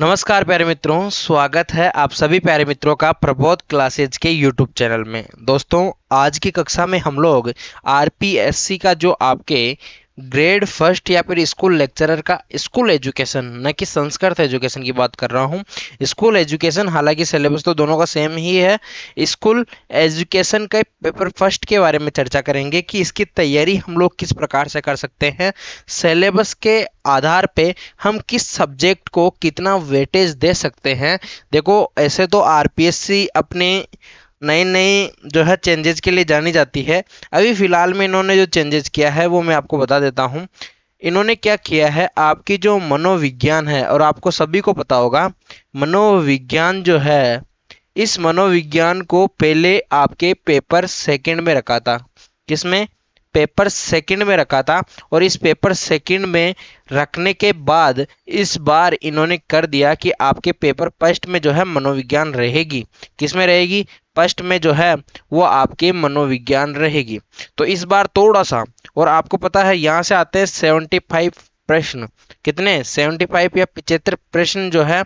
नमस्कार प्यारे मित्रों स्वागत है आप सभी प्यारे मित्रों का प्रबोध क्लासेज के यूट्यूब चैनल में दोस्तों आज की कक्षा में हम लोग आरपीएससी का जो आपके ग्रेड फर्स्ट या फिर स्कूल लेक्चरर का स्कूल एजुकेशन न कि संस्कृत एजुकेशन की बात कर रहा हूँ स्कूल एजुकेशन हालांकि सिलेबस तो दोनों का सेम ही है स्कूल एजुकेशन के पेपर फर्स्ट के बारे में चर्चा करेंगे कि इसकी तैयारी हम लोग किस प्रकार से कर सकते हैं सिलेबस के आधार पे हम किस सब्जेक्ट को कितना वेटेज दे सकते हैं देखो ऐसे तो आर अपने नई नई जो है चेंजेज के लिए जानी जाती है अभी फ़िलहाल में इन्होंने जो चेंजेस किया है वो मैं आपको बता देता हूँ इन्होंने क्या किया है आपकी जो मनोविज्ञान है और आपको सभी को पता होगा मनोविज्ञान जो है इस मनोविज्ञान को पहले आपके पेपर सेकंड में रखा था किसमें पेपर सेकंड में रखा था और इस पेपर सेकंड में रखने के बाद इस बार इन्होंने कर दिया कि आपके पेपर फर्स्ट में जो है मनोविज्ञान रहेगी किस में रहेगी फर्स्ट में जो है वो आपके मनोविज्ञान रहेगी तो इस बार थोड़ा सा और आपको पता है यहाँ से आते हैं सेवेंटी फाइव प्रश्न कितने 75 या पिचहत्तर प्रश्न जो है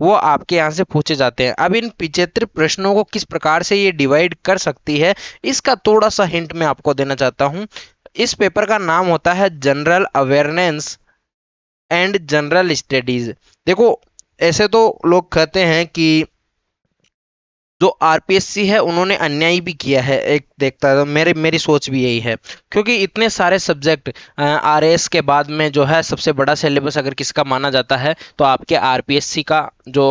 वो आपके यहाँ से पूछे जाते हैं अब इन पिचहत्तर प्रश्नों को किस प्रकार से ये डिवाइड कर सकती है इसका थोड़ा सा हिंट मैं आपको देना चाहता हूँ इस पेपर का नाम होता है general awareness and general studies देखो ऐसे तो लोग कहते हैं कि जो आरपीएससी है उन्होंने अन्याय भी किया है एक देखता है मेरे मेरी सोच भी यही है क्योंकि इतने सारे सब्जेक्ट आर के बाद में जो है सबसे बड़ा सिलेबस अगर किसका माना जाता है तो आपके आरपीएससी का जो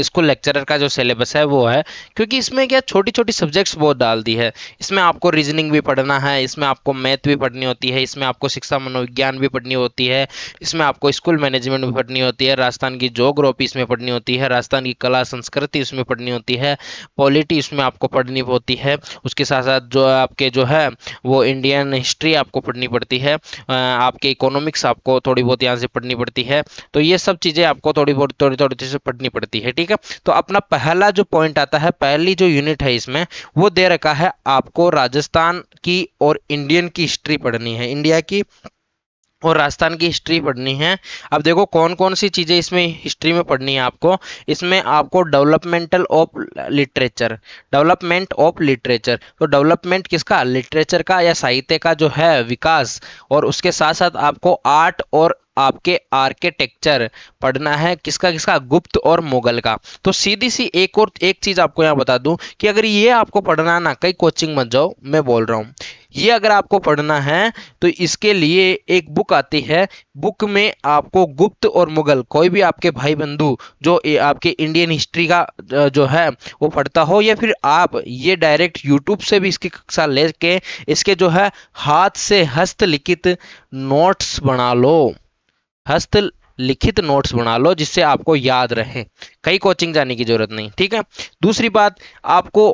स्कूल लेक्चरर का जो सिलेबस है वो है क्योंकि इसमें क्या छोटी छोटी सब्जेक्ट्स बहुत डाल दी है इसमें आपको रीजनिंग भी पढ़ना है इसमें आपको मैथ भी पढ़नी होती है इसमें आपको शिक्षा मनोविज्ञान भी पढ़नी होती है इसमें आपको स्कूल मैनेजमेंट भी पढ़नी होती है राजस्थान की जोग्राफी इसमें पढ़नी होती है राजस्थान की कला संस्कृति इसमें पढ़नी होती है पॉलिटी इसमें आपको पढ़नी होती है उसके साथ साथ जो आपके जो है वो इंडियन हिस्ट्री आपको पढ़नी पड़ती है आपके इकोनॉमिक्स आपको थोड़ी बहुत यहाँ से पढ़नी पड़ती है तो ये सब चीज़ें आपको थोड़ी बहुत थोड़ी थोड़ी से पढ़नी पड़ती है ठीक ठीक है तो अपना पहला जो पॉइंट आता है पहली जो यूनिट है इसमें वो दे रखा है आपको राजस्थान की और इंडियन की हिस्ट्री पढ़नी है इंडिया की और राजस्थान की हिस्ट्री पढ़नी है अब देखो कौन कौन सी चीज़ें इसमें हिस्ट्री में पढ़नी है आपको इसमें आपको developmental of literature development of literature तो डेवलपमेंट किसका लिटरेचर का या साहित्य का जो है विकास और उसके साथ साथ आपको आर्ट और आपके आर्किटेक्चर पढ़ना है किसका किसका गुप्त और मुगल का तो सीधी सी एक और एक चीज आपको यहाँ बता दूं कि अगर ये आपको पढ़ना ना कई कोचिंग मत जाओ मैं बोल रहा हूँ ये अगर आपको पढ़ना है तो इसके लिए एक बुक आती है बुक में आपको गुप्त और मुगल कोई भी आपके भाई बंधु जो आपके इंडियन हिस्ट्री का जो है वो पढ़ता हो या फिर आप ये डायरेक्ट यूट्यूब से भी इसकी कक्षा लेके इसके जो है हाथ से हस्तलिखित नोट्स बना लो हस्त लिखित नोट्स बना लो जिससे आपको याद रहे कई कोचिंग जाने की जरूरत नहीं ठीक है दूसरी बात आपको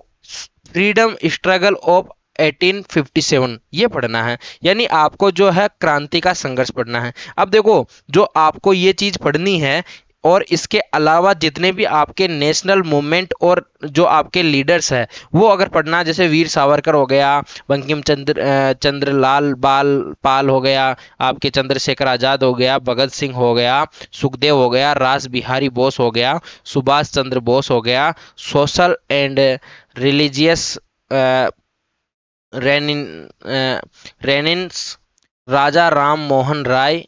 फ्रीडम स्ट्रगल ऑफ 1857 ये पढ़ना है यानी आपको जो है क्रांति का संघर्ष पढ़ना है अब देखो जो आपको ये चीज पढ़नी है और इसके अलावा जितने भी आपके नेशनल मूवमेंट और जो आपके लीडर्स हैं वो अगर पढ़ना जैसे वीर सावरकर हो गया बंकिम चंद्र चंद्रलाल बाल पाल हो गया आपके चंद्रशेखर आज़ाद हो गया भगत सिंह हो गया सुखदेव हो गया रास बिहारी बोस हो गया सुभाष चंद्र बोस हो गया सोशल एंड रिलीजियस रेनिन रेनिन्स राजा राम मोहन राय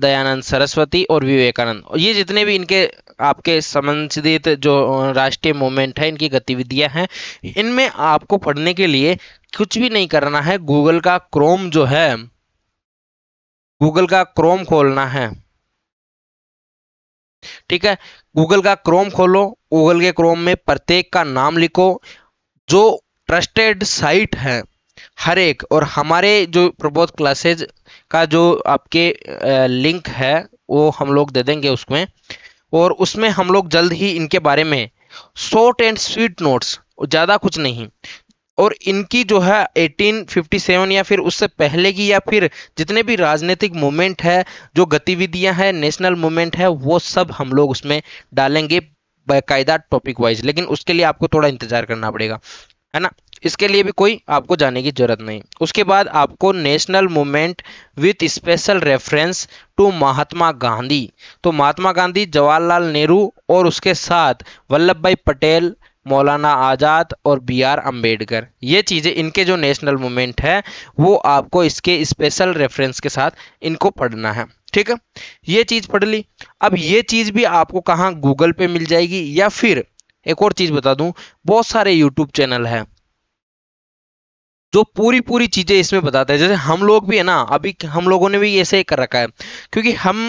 दयानंद सरस्वती और विवेकानंद ये जितने भी इनके आपके संबंधित जो राष्ट्रीय मूवमेंट है इनकी गतिविधियां हैं इनमें आपको पढ़ने के लिए कुछ भी नहीं करना है गूगल का क्रोम जो है गूगल का क्रोम खोलना है ठीक है गूगल का क्रोम खोलो गूगल के क्रोम में प्रत्येक का नाम लिखो जो ट्रस्टेड साइट है हर एक और हमारे जो प्रबोध क्लासेज का जो आपके लिंक है वो हम लोग दे देंगे उसमें और उसमें हम लोग जल्द ही इनके बारे में शॉर्ट एंड स्वीट नोट्स ज़्यादा कुछ नहीं और इनकी जो है 1857 या फिर उससे पहले की या फिर जितने भी राजनीतिक मूवमेंट है जो गतिविधियां हैं नेशनल मूवमेंट है वो सब हम लोग उसमें डालेंगे बाकायदा टॉपिक वाइज लेकिन उसके लिए आपको थोड़ा इंतजार करना पड़ेगा है ना इसके लिए भी कोई आपको जाने की जरूरत नहीं उसके बाद आपको national movement with special reference to Mahatma Gandhi तो महात्मा गांधी जवाहरलाल नेहरू और उसके साथ वल्लभ भाई पटेल मौलाना आज़ाद और बी आर अम्बेडकर ये चीज़ें इनके जो नेशनल मूवमेंट है वो आपको इसके स्पेशल रेफरेंस के साथ इनको पढ़ना है ठीक है ये चीज़ पढ़ ली अब ये चीज़ भी आपको कहाँ गूगल पे मिल जाएगी या फिर एक और चीज़ बता दूँ बहुत सारे यूट्यूब चैनल हैं जो पूरी पूरी चीज़ें इसमें बताते हैं जैसे हम लोग भी है ना अभी हम लोगों ने भी ऐसे ही कर रखा है क्योंकि हम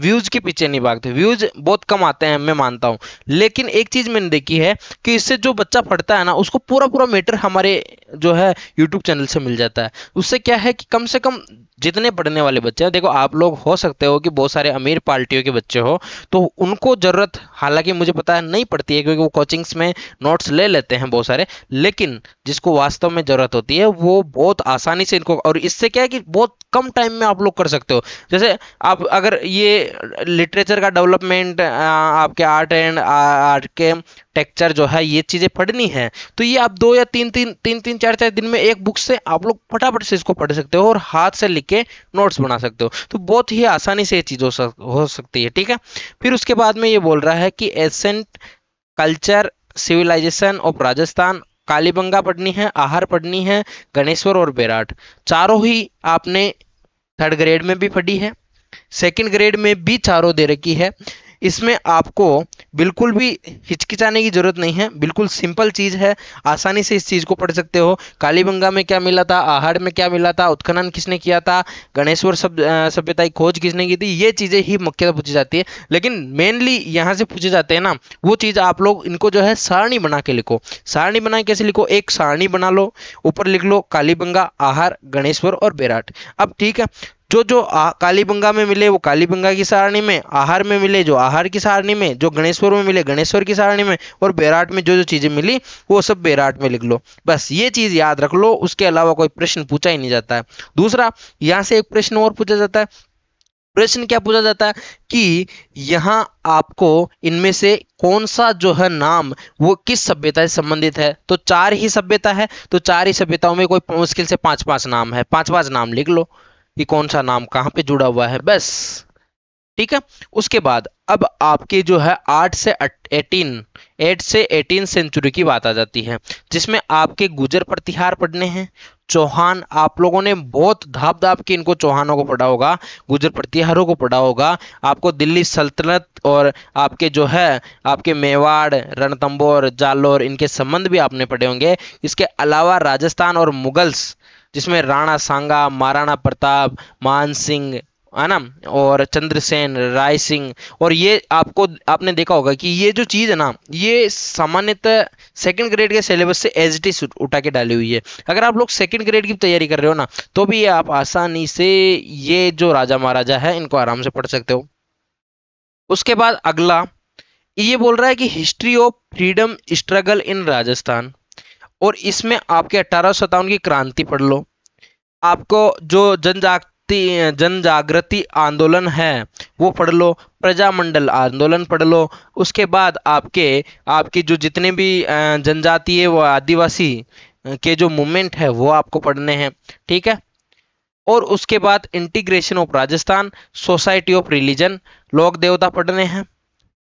व्यूज के पीछे नहीं भागते व्यूज बहुत कम आते हैं मैं मानता हूँ लेकिन एक चीज मैंने देखी है कि इससे जो बच्चा पढ़ता है ना उसको पूरा पूरा मैटर हमारे जो है यूट्यूब चैनल से मिल जाता है उससे क्या है कि कम से कम जितने पढ़ने वाले बच्चे हैं देखो आप लोग हो सकते हो कि बहुत सारे अमीर पार्टियों के बच्चे हो तो उनको ज़रूरत हालांकि मुझे पता है नहीं पड़ती है क्योंकि वो कोचिंग्स में नोट्स ले लेते हैं बहुत सारे लेकिन जिसको वास्तव में ज़रूरत होती है वो बहुत आसानी से इनको और इससे क्या है कि बहुत कम टाइम में आप लोग कर सकते हो जैसे आप अगर ये लिटरेचर का डेवलपमेंट आपके art and architecture जो है ये चीज़ें पढ़नी है तो ये आप दो या तीन तीन तीन तीन चार चार दिन में एक बुक से आप लोग फटाफट से इसको पढ़ सकते हो और हाथ से लिख के नोट्स बना सकते हो तो बहुत ही आसानी से ये चीज़ हो सकती है ठीक है फिर उसके बाद में ये बोल रहा है कि ancient culture civilisation of Rajasthan Kalibangan पढ़नी है आहार पढ़नी है गणेश्वर और बेराट चारों ही आपने थर्ड ग्रेड में भी पढ़ी है सेकेंड ग्रेड में भी चारों दे रखी है इसमें आपको बिल्कुल भी हिचकिचाने की जरूरत नहीं है बिल्कुल सिंपल चीज है आसानी से इस चीज को पढ़ सकते हो कालीबंगा में क्या मिला था आहाड़ में क्या मिला था उत्खनन किसने किया था गणेश्वर सब सभ्यता की खोज किसने की थी ये चीजें ही मुख्यतः पूछी जाती है लेकिन मेनली यहाँ से पूछे जाते हैं ना वो चीज आप लोग इनको जो है सारणी बना के लिखो सारणी बना कैसे लिखो एक सारणी बना लो ऊपर लिख लो कालीबंगा आहार गणेश्वर और बेराट अब ठीक है जो जो कालीबंगा में मिले वो कालीबंगा की सारणी में आहार में मिले जो आहार की सारणी में जो गणेश्वर में मिले गणेश्वर की सारणी में और बैराट में जो जो चीज़ें मिली वो सब बैराट में लिख लो बस ये चीज़ याद रख लो उसके अलावा कोई प्रश्न पूछा ही नहीं जाता है दूसरा यहाँ से एक प्रश्न और पूछा जाता है प्रश्न क्या पूछा जाता है कि यहाँ आपको इनमें से कौन सा जो है नाम वो किस सभ्यता से संबंधित है तो चार ही सभ्यता है तो चार ही सभ्यताओं में कोई मुश्किल से पांच पांच नाम है पांच पांच नाम लिख लो कि कौन सा नाम कहाँ पे जुड़ा हुआ है बस ठीक है उसके बाद अब आपकी जो है आठ से एटीन एट से एटीन सेंचुरी की बात आ जाती है जिसमें आपके गुजर प्रतिहार पढ़ने हैं चौहान आप लोगों ने बहुत धाप धाप के इनको चौहानों को पढ़ा होगा गुजर प्रतिहारों को पढ़ा होगा आपको दिल्ली सल्तनत और आपके जो है आपके मेवाड़ रणतंबोर जालोर इनके संबंध भी आपने पढ़े होंगे इसके अलावा राजस्थान और मुगल्स जिसमें राणा सांगा महाराणा प्रताप मान सिंह है ना और चंद्रसेन राय सिंह और ये आपको आपने देखा होगा कि ये जो चीज़ है ना ये सामान्यतः सेकंड ग्रेड के सिलेबस से एज इज उठा के डाली हुई है अगर आप लोग सेकंड ग्रेड की तैयारी कर रहे हो ना तो भी आप आसानी से ये जो राजा महाराजा है इनको आराम से पढ़ सकते हो उसके बाद अगला ये बोल रहा है कि history of freedom struggle in Rajasthan और इसमें आपके अठारह की क्रांति पढ़ लो आपको जो जन जनजागृति आंदोलन है वो पढ़ लो प्रजामंडल आंदोलन पढ़ लो उसके बाद आपके आपकी जो जितने भी जनजातीय व आदिवासी के जो मूवमेंट है वो आपको पढ़ने हैं ठीक है और उसके बाद integration of Rajasthan society of religion लोक देवता पढ़ने हैं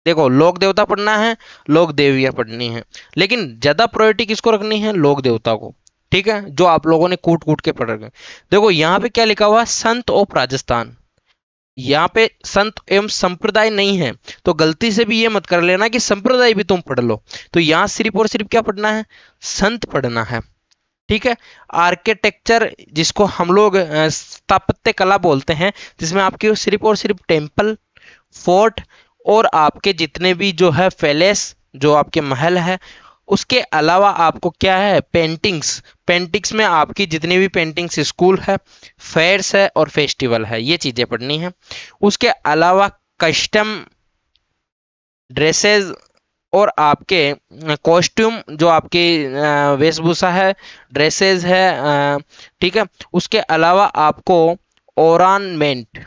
देखो लोक देवता पढ़ना है लोक देवियां पढ़नी है लेकिन ज्यादा प्रायोरिटी किसको रखनी है लोक देवता को ठीक है जो आप लोगों ने कूट कूट के पढ़ रखे देखो यहाँ पे क्या लिखा हुआ संत ऑफ राजस्थान यहाँ पे संत एवं संप्रदाय नहीं है तो गलती से भी ये मत कर लेना कि संप्रदाय भी तुम पढ़ लो तो यहाँ सिर्फ और सिर्फ क्या पढ़ना है संत पढ़ना है ठीक है आर्किटेक्चर जिसको हम लोग स्थापत्य कला बोलते हैं जिसमें आपकी सिर्फ और सिर्फ टेम्पल फोर्ट और आपके जितने भी जो है फैलेस जो आपके महल है उसके अलावा आपको क्या है पेंटिंग्स पेंटिंग्स में आपकी जितनी भी पेंटिंग्स स्कूल है फेयर्स है और फेस्टिवल है ये चीज़ें पढ़नी है उसके अलावा कस्टम ड्रेसेस और आपके कॉस्ट्यूम जो आपकी वेशभूषा है ड्रेसेस है ठीक है उसके अलावा आपको ओरानमेंट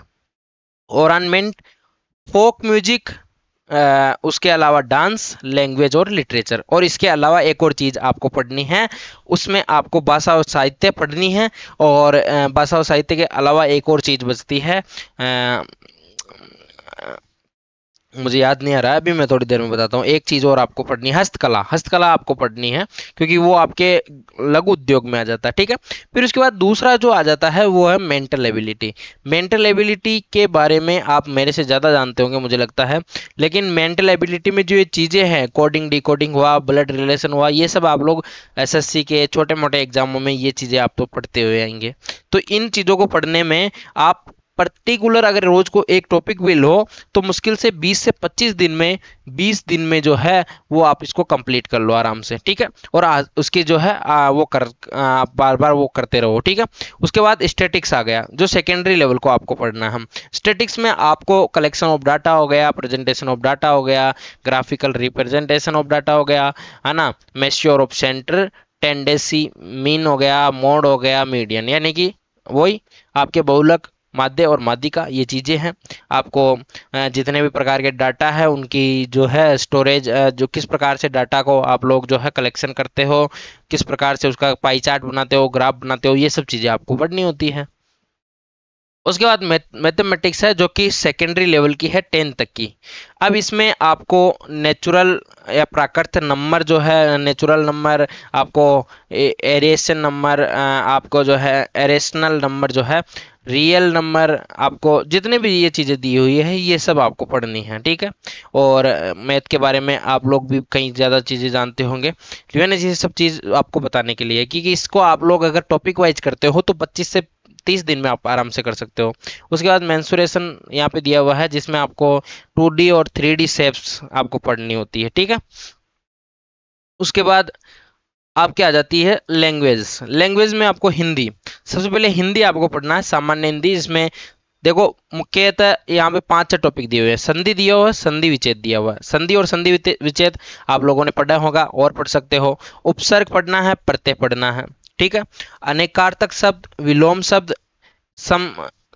ओरानमेंट फोक म्यूजिक उसके अलावा डांस लैंग्वेज और लिटरेचर और इसके अलावा एक और चीज़ आपको पढ़नी है उसमें आपको भाषा और साहित्य पढ़नी है और भाषा और साहित्य के अलावा एक और चीज़ बचती है मुझे याद नहीं आ रहा है अभी मैं थोड़ी देर में बताता हूँ एक चीज़ और आपको पढ़नी है हस्तकला हस्तकला आपको पढ़नी है क्योंकि वो आपके लघु उद्योग में आ जाता है ठीक है फिर उसके बाद दूसरा जो आ जाता है वो है मेंटल एबिलिटी मेंटल एबिलिटी के बारे में आप मेरे से ज़्यादा जानते होंगे मुझे लगता है लेकिन मेंटल एबिलिटी में जो ये चीज़ें हैं कोडिंग डी हुआ ब्लड रिलेशन हुआ ये सब आप लोग एस के छोटे मोटे एग्जामों में ये चीज़ें आप तो पढ़ते हुए आएंगे तो इन चीज़ों को पढ़ने में आप पर्टिकुलर अगर रोज को एक टॉपिक भी लो तो मुश्किल से 20 से 25 दिन में 20 दिन में जो है वो आप इसको कंप्लीट कर लो आराम से ठीक है और आ, उसकी जो है आ, वो कर आ, बार बार वो करते रहो ठीक है उसके बाद स्टेटिक्स आ गया जो सेकेंडरी लेवल को आपको पढ़ना है हम स्टेटिक्स में आपको कलेक्शन ऑफ डाटा हो गया प्रेजेंटेशन ऑफ डाटा हो गया ग्राफिकल रिप्रेजेंटेशन ऑफ डाटा हो गया है ना measure of centre tendency mean हो गया मोड हो गया मीडियन यानी कि वही आपके बहुलक माध्य और माध्यिका ये चीज़ें हैं आपको जितने भी प्रकार के डाटा है उनकी जो है स्टोरेज जो किस प्रकार से डाटा को आप लोग जो है कलेक्शन करते हो किस प्रकार से उसका पाई चार्ट बनाते हो ग्राफ बनाते हो ये सब चीज़ें आपको पढ़नी होती है उसके बाद मैथमेटिक्स है जो कि सेकेंडरी लेवल की है टेंथ तक की अब इसमें आपको नेचुरल या प्राकृत नंबर जो है नेचुरल नंबर आपको एरिएशन नंबर आपको जो है एरेशनल नंबर जो है रियल नंबर आपको जितने भी ये चीज़ें दी हुई है ये सब आपको पढ़नी है ठीक है और मैथ के बारे में आप लोग भी कई ज़्यादा चीज़ें जानते होंगे मैंने ये सब चीज़ आपको बताने के लिए क्योंकि इसको आप लोग अगर टॉपिक वाइज करते हो तो पच्चीस से तीस दिन में आप आराम से कर सकते हो उसके बाद मैंसुरेशन यहाँ पे दिया हुआ है जिसमें आपको टू और थ्री शेप्स आपको पढ़नी होती है ठीक है उसके बाद आपके आ जाती है लैंग्वेज लैंग्वेज में आपको हिंदी सबसे पहले हिंदी आपको पढ़ना है सामान्य हिंदी इसमें देखो मुख्यतः यहाँ पे पांच छह टॉपिक दिए हुए हैं संधि दिया हुआ है संधि विच्छेद दिया हुआ है संधि और संधि विच्छेद आप लोगों ने पढ़ा होगा और पढ़ सकते हो उपसर्ग पढ़ना है प्रत्यय पढ़ना है ठीक है अनेकार्थक शब्द विलोम शब्द सम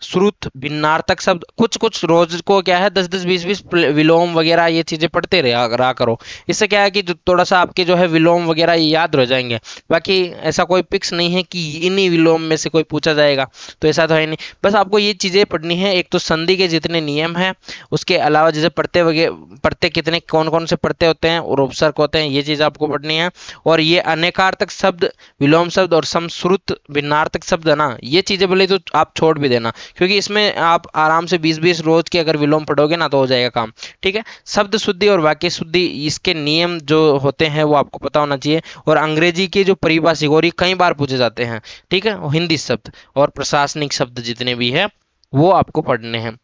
श्रुत भिन्नार्थक शब्द कुछ कुछ रोज को क्या है दस दस बीस बीस विलोम वगैरह ये चीज़ें पढ़ते रहा रहा करो इससे क्या है कि जो थोड़ा सा आपके जो है विलोम वगैरह ये याद रह जाएंगे बाकी ऐसा कोई पिक्स नहीं है कि इन्हीं विलोम में से कोई पूछा जाएगा तो ऐसा तो है नहीं बस आपको ये चीज़ें पढ़नी है एक तो संधि के जितने नियम हैं उसके अलावा जैसे पढ़ते वगैरह पढ़ते कितने कौन कौन से पढ़ते होते हैं और उपसर्क होते हैं ये चीज़ आपको पढ़नी है और ये अनेकार्थक शब्द विलोम शब्द और समश्रुत भिन्नार्थक शब्द है ना ये चीज़ें बोले तो आप छोड़ भी देना क्योंकि इसमें आप आराम से 20-20 रोज के अगर विलोम पढ़ोगे ना तो हो जाएगा काम ठीक है शब्द शुद्धि और वाक्य शुद्धि इसके नियम जो होते हैं वो आपको पता होना चाहिए और अंग्रेजी के जो परिभाषिक और ये कई बार पूछे जाते हैं ठीक है हिंदी शब्द और प्रशासनिक शब्द जितने भी है वो आपको पढ़ने हैं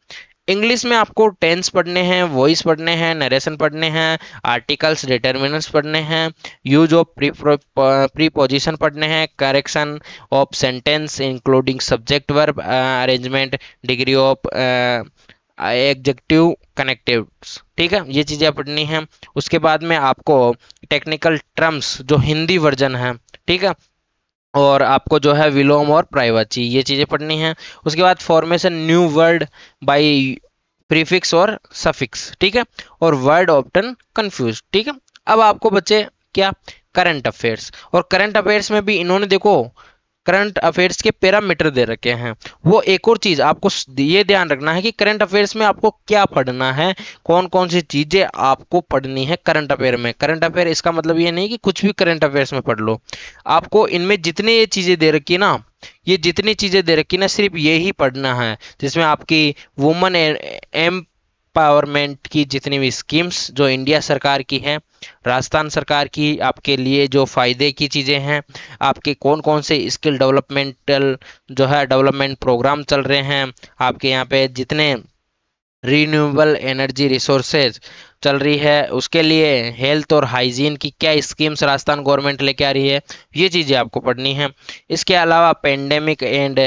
इंग्लिश में आपको टेंस पढ़ने हैं वॉइस पढ़ने हैं नरेशन पढ़ने हैं आर्टिकल्स डिटर्मिनेंस पढ़ने हैं यूज ऑफ प्रीपोजिशन पढ़ने हैं correction of sentence including subject verb arrangement degree of adjective connective ठीक है ये चीज़ें पढ़नी हैं उसके बाद में आपको टेक्निकल टर्म्स जो हिंदी वर्जन है ठीक है और आपको जो है विलोम और प्राइवाची ये चीज़ें पढ़नी है उसके बाद formation new word by prefix और सफिक्स ठीक है और वर्ड ऑप्टन कंफ्यूज ठीक है अब आपको बच्चे क्या करंट अफेयर्स और करंट अफेयर्स में भी इन्होंने देखो करंट अफेयर्स के पैरामीटर दे रखे हैं वो एक और चीज आपको ये ध्यान रखना है कि करंट अफेयर्स में आपको क्या पढ़ना है कौन कौन सी चीजें आपको पढ़नी है करंट अफेयर में करंट अफेयर इसका मतलब ये नहीं कि कुछ भी करंट अफेयर्स में पढ़ लो आपको इनमें जितनी ये चीजें दे रखी ना ये जितनी चीजें दे रखी ना सिर्फ ये ही पढ़ना है जिसमें आपकी वुमन एम्पावरमेंट की जितनी भी स्कीम्स जो इंडिया सरकार की है राजस्थान सरकार की आपके लिए जो फ़ायदे की चीज़ें हैं आपके कौन कौन से स्किल डेवलपमेंटल जो है डेवलपमेंट प्रोग्राम चल रहे हैं आपके यहाँ पे जितने रीन्यूएबल एनर्जी रिसोर्सेज चल रही है उसके लिए हेल्थ और हाइजीन की क्या स्कीम्स राजस्थान गवर्नमेंट लेके आ रही है ये चीज़ें आपको पढ़नी है इसके अलावा पेंडेमिक एंड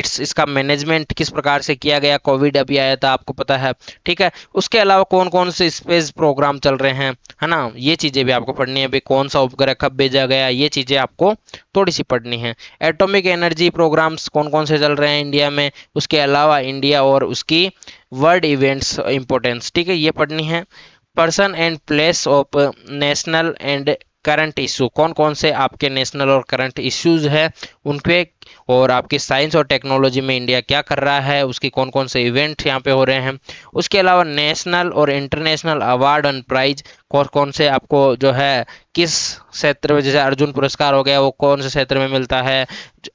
इट्स इसका मैनेजमेंट किस प्रकार से किया गया कोविड अभी आया था आपको पता है ठीक है उसके अलावा कौन कौन से स्पेस प्रोग्राम चल रहे हैं है ना ये चीज़ें भी आपको पढ़नी है अभी कौन सा उपग्रह कब भेजा गया ये चीज़ें आपको थोड़ी सी पढ़नी है एटॉमिक एनर्जी प्रोग्राम्स कौन कौन से चल रहे हैं इंडिया में उसके अलावा इंडिया और उसकी वर्ल्ड इवेंट्स इंपॉर्टेंस ठीक है ये पढ़नी है person and place of national and current issue कौन कौन से आपके नेशनल और करंट इश्यूज हैं उनके और आपकी साइंस और टेक्नोलॉजी में इंडिया क्या कर रहा है उसके कौन कौन से इवेंट यहाँ पे हो रहे हैं उसके अलावा नेशनल और इंटरनेशनल अवार्ड एंड प्राइज कौन कौन से आपको जो है किस क्षेत्र में जैसे अर्जुन पुरस्कार हो गया वो कौन से क्षेत्र में मिलता है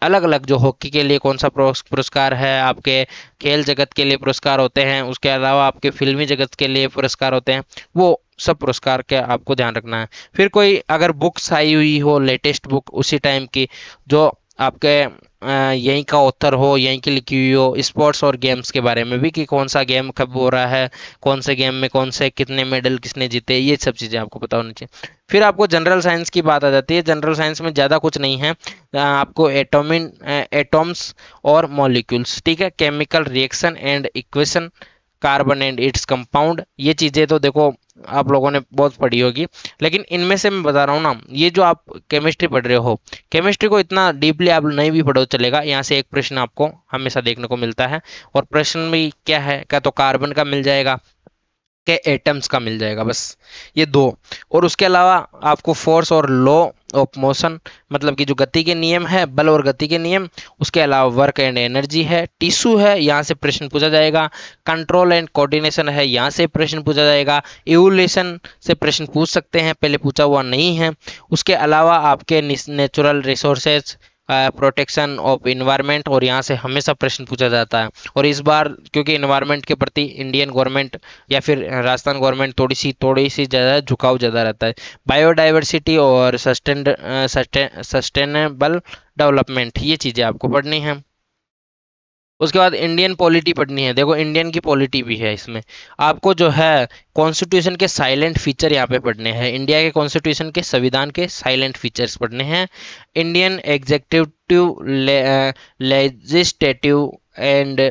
अलग अलग जो हॉकी के लिए कौन सा पुरस्कार है आपके खेल जगत के लिए पुरस्कार होते हैं उसके अलावा आपके फिल्मी जगत के लिए पुरस्कार होते हैं वो सब पुरस्कार का आपको ध्यान रखना है फिर कोई अगर बुक्स आई हुई हो लेटेस्ट बुक उसी टाइम की जो आपके यहीं का ऑथर हो यहीं की लिखी हुई हो स्पोर्ट्स और गेम्स के बारे में भी कि कौन सा गेम कब हो रहा है कौन से गेम में कौन से कितने मेडल किसने जीते ये सब चीज़ें आपको पता होनी चाहिए फिर आपको जनरल साइंस की बात आ जाती है जनरल साइंस में ज़्यादा कुछ नहीं है आपको एटोमिन एटोम्स और मॉलिक्यूल्स ठीक है chemical reaction and equation carbon and its compound ये चीज़ें तो देखो आप लोगों ने बहुत पढ़ी होगी लेकिन इनमें से मैं बता रहा हूँ ना ये जो आप केमिस्ट्री पढ़ रहे हो केमिस्ट्री को इतना डीपली आप नहीं भी पढ़ो चलेगा यहाँ से एक प्रश्न आपको हमेशा देखने को मिलता है और प्रश्न भी क्या है क्या तो कार्बन का मिल जाएगा के एटम्स का मिल जाएगा बस ये दो और उसके अलावा आपको फोर्स और लॉ ऑफ मोशन मतलब कि जो गति के नियम है बल और गति के नियम उसके अलावा वर्क एंड एनर्जी है टिश्यू है यहाँ से प्रश्न पूछा जाएगा कंट्रोल एंड कोऑर्डिनेशन है यहाँ से प्रश्न पूछा जाएगा एवोल्यूशन से प्रश्न पूछ सकते हैं पहले पूछा हुआ नहीं है उसके अलावा आपके natural resources protection of environment और यहाँ से हमेशा प्रश्न पूछा जाता है और इस बार क्योंकि इन्वायरमेंट के प्रति इंडियन गवर्नमेंट या फिर राजस्थान गवर्नमेंट थोड़ी सी थोड़ी सी ज़्यादा झुकाव ज़्यादा रहता है बायोडाइवर्सिटी और सस्टेन सस्टेनेबल डेवलपमेंट ये चीज़ें आपको पढ़नी है उसके बाद इंडियन पॉलिटी पढ़नी है देखो इंडियन की पॉलिटी भी है इसमें आपको जो है कॉन्स्टिट्यूशन के साइलेंट फीचर यहाँ पे पढ़ने हैं इंडिया के कॉन्स्टिट्यूशन के संविधान के साइलेंट फीचर्स पढ़ने हैं Indian executive legislative and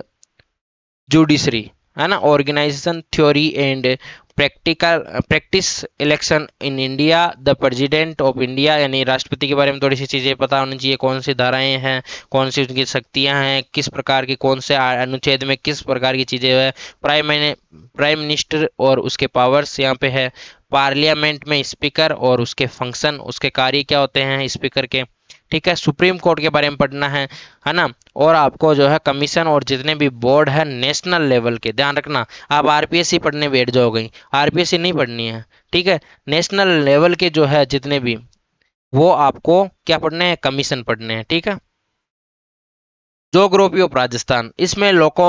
judiciary है ना organisation theory and practical practice election in India the president of India यानी राष्ट्रपति के बारे में थोड़ी सी चीज़ें पता होनी चाहिए कौन सी धाराएं हैं कौन सी उनकी शक्तियां हैं किस प्रकार की कौन से अनुच्छेद में किस प्रकार की चीज़ें हैं प्राइम प्राइम मिनिस्टर और उसके पावर्स यहाँ पे है पार्लियामेंट में स्पीकर और उसके फंक्शन उसके कार्य क्या होते हैं स्पीकर के ठीक है सुप्रीम कोर्ट के बारे में पढ़ना है है ना और आपको जो है कमीशन और जितने भी बोर्ड है नेशनल लेवल के ध्यान रखना आप आरपीएससी पढ़ने बैठ जाओगे आरपीएससी नहीं पढ़नी है ठीक है नेशनल लेवल के जो है जितने भी वो आपको क्या पढ़ने हैं कमीशन पढ़ने हैं ठीक है जोग्राफी ऑफ राजस्थान इसमें loco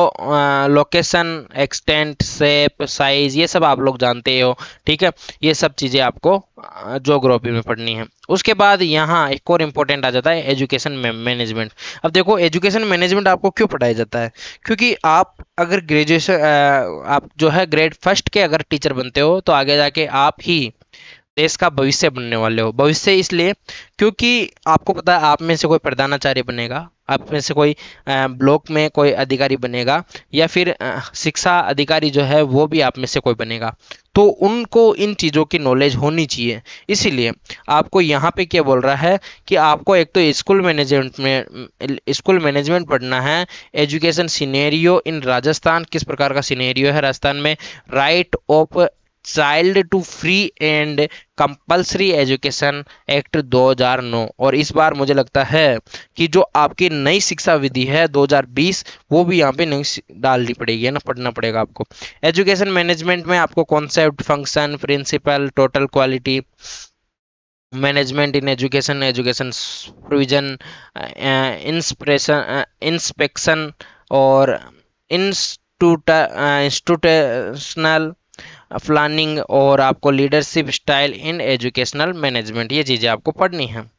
location extent shape size ये सब आप लोग जानते हो ठीक है ये सब चीज़ें आपको जोग्राफी में पढ़नी है उसके बाद यहाँ एक और इम्पोर्टेंट आ जाता है एजुकेशन मैनेजमेंट अब देखो एजुकेशन मैनेजमेंट आपको क्यों पढ़ाया जाता है क्योंकि आप अगर ग्रेजुएशन आप जो है ग्रेड फर्स्ट के अगर टीचर बनते हो तो आगे जाके आप ही देश का भविष्य बनने वाले हो भविष्य इसलिए क्योंकि आपको पता है आप में से कोई प्रधानाचार्य बनेगा आप में से कोई ब्लॉक में कोई अधिकारी बनेगा या फिर शिक्षा अधिकारी जो है वो भी आप में से कोई बनेगा तो उनको इन चीज़ों की नॉलेज होनी चाहिए इसीलिए आपको यहाँ पे क्या बोल रहा है कि आपको एक तो स्कूल मैनेजमेंट में स्कूल मैनेजमेंट पढ़ना है एजुकेशन सीनेरियो इन राजस्थान किस प्रकार का सीनेरियो है राजस्थान में right of child to free and compulsory education act 2009 और इस बार मुझे लगता है कि जो आपकी नई शिक्षा विधि है 2020 वो भी यहाँ पे नहीं डालनी पड़ेगी है ना पढ़ना पड़ेगा आपको एजुकेशन मैनेजमेंट में आपको concept function principle total quality management in education education provision inspiration inspection और इंस्टूट इंस्टीट्यूशनल uh, प्लानिंग और आपको leadership style in educational management ये चीज़ें आपको पढ़नी हैं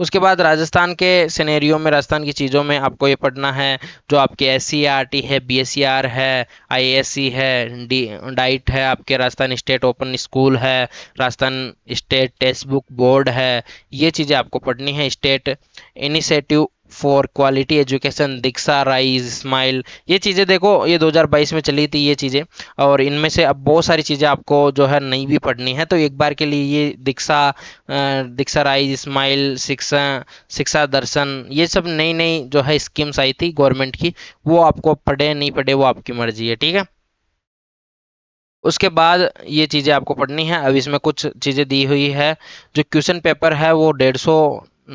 उसके बाद राजस्थान के सिनेरियो में राजस्थान की चीज़ों में आपको ये पढ़ना है जो आपके एस e है बी e है आई e है डी डाइट है आपके राजस्थान स्टेट ओपन स्कूल है Rajasthan state text book board है ये चीज़ें आपको पढ़नी है state initiative for quality education Diksha rise smile ये चीज़ें देखो ये 2022 में चली थी ये चीज़ें और इनमें से अब बहुत सारी चीज़ें आपको जो है नई भी पढ़नी है तो एक बार के लिए ये दीक्षा दीक्षा राइज स्माइल शिक्षा शिक्षा दर्शन ये सब नई नई जो है स्कीम्स आई थी गवर्नमेंट की वो आपको पढ़े नहीं पढ़े वो आपकी मर्जी है ठीक है उसके बाद ये चीज़ें आपको पढ़नी है अब इसमें कुछ चीज़ें दी हुई है जो क्वेश्चन पेपर है वो डेढ़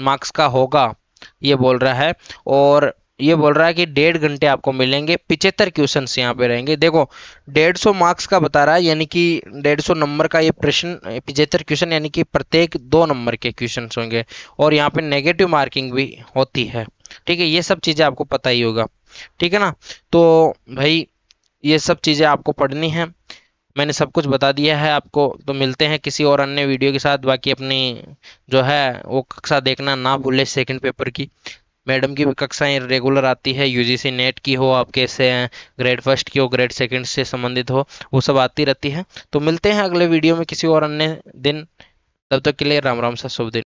मार्क्स का होगा ये बोल रहा है और ये बोल रहा है कि डेढ़ घंटे आपको मिलेंगे पिचहत्तर क्वेश्चन यहाँ पे रहेंगे देखो डेढ़ सौ मार्क्स का बता रहा है यानी कि डेढ़ सौ नंबर का ये प्रश्न पिचहत्तर क्वेश्चन यानी कि प्रत्येक दो नंबर के क्वेश्चन होंगे और यहाँ पे नेगेटिव मार्किंग भी होती है ठीक है ये सब चीज़ें आपको पता ही होगा ठीक है ना तो भाई ये सब चीज़ें आपको पढ़नी है मैंने सब कुछ बता दिया है आपको तो मिलते हैं किसी और अन्य वीडियो के साथ बाकी अपनी जो है वो कक्षा देखना ना भूले सेकंड पेपर की मैडम की भी कक्षाएं रेगुलर आती है यूजीसी नेट की हो आपके से ग्रेड फर्स्ट की हो ग्रेड सेकंड से संबंधित हो वो सब आती रहती है तो मिलते हैं अगले वीडियो में किसी और अन्य दिन तब तक तो के लिए राम राम सा शुभ दिन